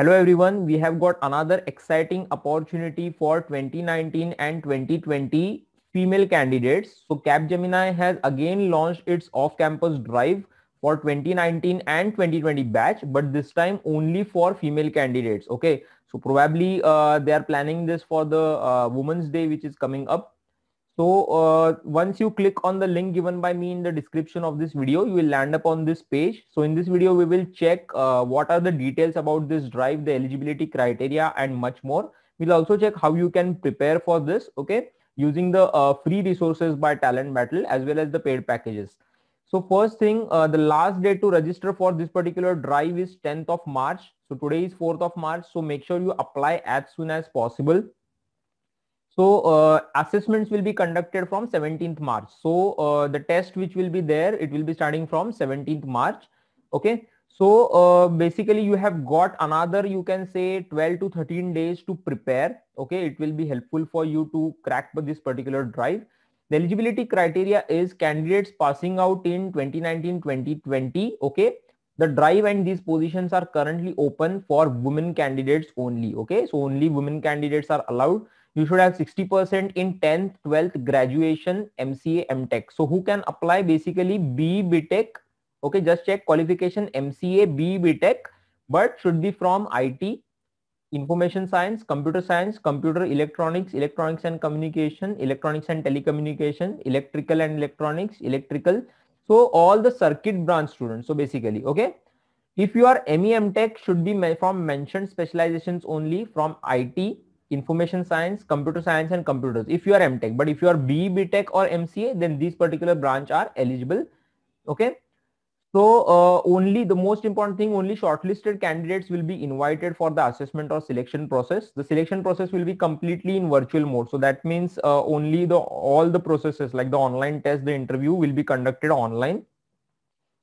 Hello everyone, we have got another exciting opportunity for 2019 and 2020 female candidates. So Capgemini has again launched its off-campus drive for 2019 and 2020 batch, but this time only for female candidates. Okay, so probably uh, they are planning this for the uh, Women's Day, which is coming up so uh, once you click on the link given by me in the description of this video, you will land up on this page. So in this video, we will check uh, what are the details about this drive, the eligibility criteria and much more. We'll also check how you can prepare for this, okay, using the uh, free resources by Talent Battle as well as the paid packages. So first thing, uh, the last day to register for this particular drive is 10th of March. So today is 4th of March. So make sure you apply as soon as possible so uh, assessments will be conducted from 17th March. So uh, the test which will be there, it will be starting from 17th March. Okay. So uh, basically you have got another, you can say 12 to 13 days to prepare. Okay. It will be helpful for you to crack this particular drive. The eligibility criteria is candidates passing out in 2019-2020. Okay. The drive and these positions are currently open for women candidates only. Okay. So only women candidates are allowed you should have 60% in 10th 12th graduation mca mtech so who can apply basically b btech okay just check qualification mca b btech but should be from it information science computer science computer electronics electronics and communication electronics and telecommunication electrical and electronics electrical so all the circuit branch students so basically okay if you are MEM tech should be from mentioned specializations only from IT information science, computer science and computers if you are MTech. But if you are BE, BTech or MCA, then these particular branch are eligible. Okay. So uh, only the most important thing, only shortlisted candidates will be invited for the assessment or selection process. The selection process will be completely in virtual mode. So that means uh, only the all the processes like the online test, the interview will be conducted online.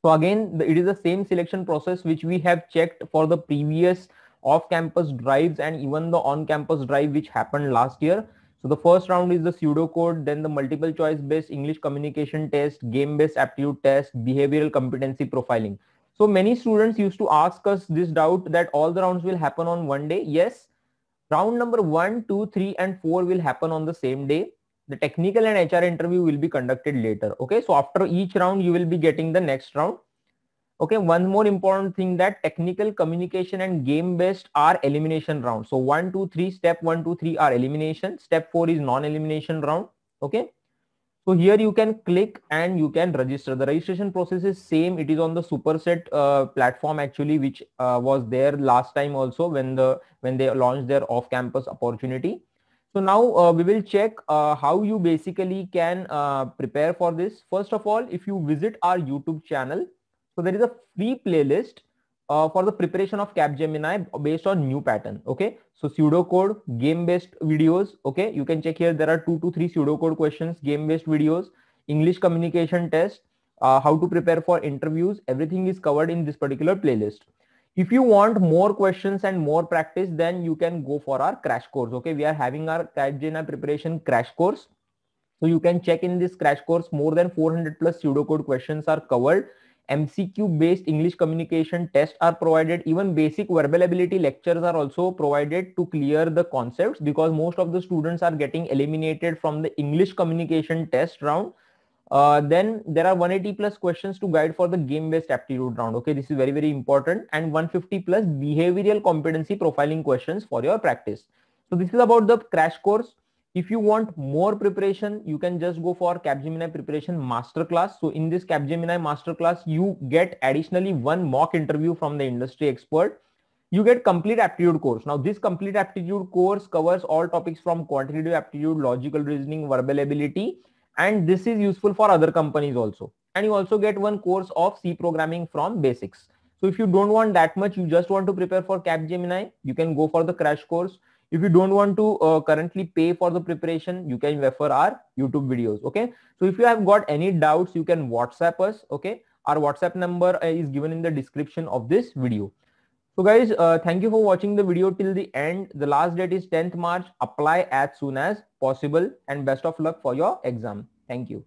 So again, the, it is the same selection process which we have checked for the previous off-campus drives and even the on-campus drive which happened last year. So the first round is the pseudo code, then the multiple choice based English communication test, game based aptitude test, behavioral competency profiling. So many students used to ask us this doubt that all the rounds will happen on one day. Yes, round number one, two, three, and 4 will happen on the same day. The technical and HR interview will be conducted later. Okay, so after each round, you will be getting the next round okay one more important thing that technical communication and game based are elimination round so one two three step one two three are elimination step four is non-elimination round okay so here you can click and you can register the registration process is same it is on the superset uh, platform actually which uh, was there last time also when the when they launched their off-campus opportunity so now uh, we will check uh, how you basically can uh, prepare for this. First of all, if you visit our YouTube channel, so there is a free playlist uh, for the preparation of Capgemini based on new pattern. Okay. So pseudocode, game-based videos. Okay. You can check here. There are two to three pseudocode questions, game-based videos, English communication test, uh, how to prepare for interviews. Everything is covered in this particular playlist. If you want more questions and more practice, then you can go for our crash course. Okay. We are having our Capgemini preparation crash course. So you can check in this crash course. More than 400 plus pseudocode questions are covered MCQ based English communication tests are provided. Even basic verbal ability lectures are also provided to clear the concepts because most of the students are getting eliminated from the English communication test round. Uh, then there are 180 plus questions to guide for the game based aptitude round. Okay, this is very, very important and 150 plus behavioral competency profiling questions for your practice. So this is about the crash course. If you want more preparation, you can just go for Capgemini Preparation Masterclass. So in this Capgemini Masterclass, you get additionally one mock interview from the industry expert. You get complete aptitude course. Now this complete aptitude course covers all topics from quantitative aptitude, logical reasoning, verbal ability, and this is useful for other companies also. And you also get one course of C programming from basics. So if you don't want that much, you just want to prepare for Capgemini, you can go for the crash course if you don't want to uh, currently pay for the preparation you can refer our youtube videos okay so if you have got any doubts you can whatsapp us okay our whatsapp number uh, is given in the description of this video so guys uh, thank you for watching the video till the end the last date is 10th march apply as soon as possible and best of luck for your exam thank you